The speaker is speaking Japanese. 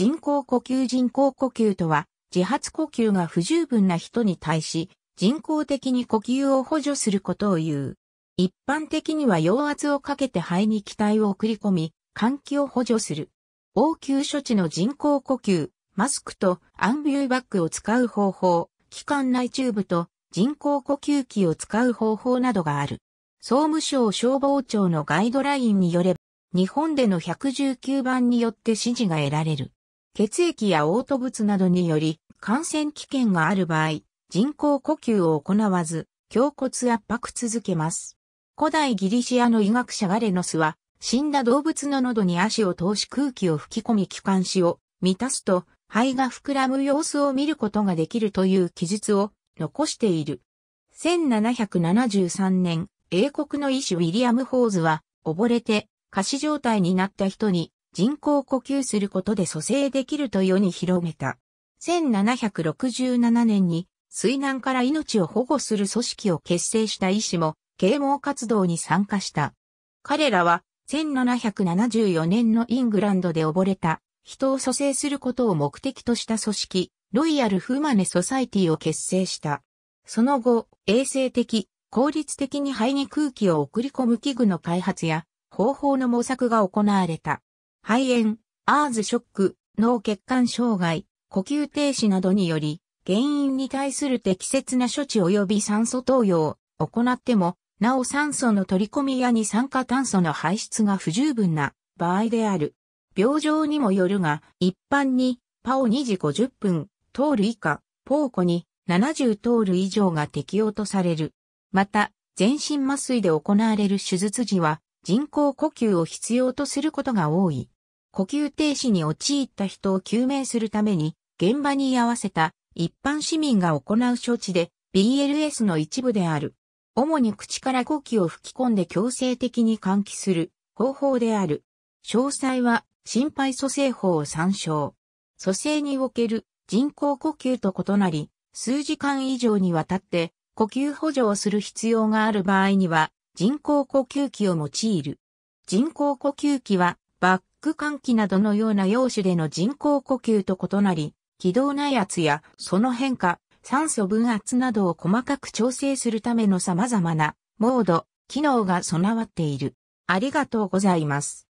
人工呼吸人工呼吸とは、自発呼吸が不十分な人に対し、人工的に呼吸を補助することを言う。一般的には陽圧をかけて肺に気体を送り込み、換気を補助する。応急処置の人工呼吸、マスクとアンビューバッグを使う方法、気管内チューブと人工呼吸器を使う方法などがある。総務省消防庁のガイドラインによれば、日本での119番によって指示が得られる。血液や嘔吐物などにより感染危険がある場合、人工呼吸を行わず、胸骨圧迫続けます。古代ギリシアの医学者ガレノスは、死んだ動物の喉に足を通し空気を吹き込み気管支を満たすと、肺が膨らむ様子を見ることができるという記述を残している。1773年、英国の医師ウィリアム・ホーズは、溺れて、仮死状態になった人に、人工呼吸することで蘇生できると世に広めた。1767年に水難から命を保護する組織を結成した医師も啓蒙活動に参加した。彼らは1774年のイングランドで溺れた人を蘇生することを目的とした組織、ロイヤル・フーマネ・ソサイティを結成した。その後、衛生的、効率的に肺に空気を送り込む器具の開発や方法の模索が行われた。肺炎、アーズショック、脳血管障害、呼吸停止などにより、原因に対する適切な処置及び酸素投与を行っても、なお酸素の取り込みや二酸化炭素の排出が不十分な場合である。病状にもよるが、一般に、パオ2時50分、トール以下、ポーコに70トール以上が適用とされる。また、全身麻酔で行われる手術時は、人工呼吸を必要とすることが多い。呼吸停止に陥った人を救命するために、現場に居合わせた一般市民が行う処置で BLS の一部である。主に口から呼吸を吹き込んで強制的に換気する方法である。詳細は心肺蘇生法を参照。蘇生における人工呼吸と異なり、数時間以上にわたって呼吸補助をする必要がある場合には、人工呼吸器を用いる。人工呼吸器は、バック換気などのような用種での人工呼吸と異なり、気道内圧やその変化、酸素分圧などを細かく調整するための様々なモード、機能が備わっている。ありがとうございます。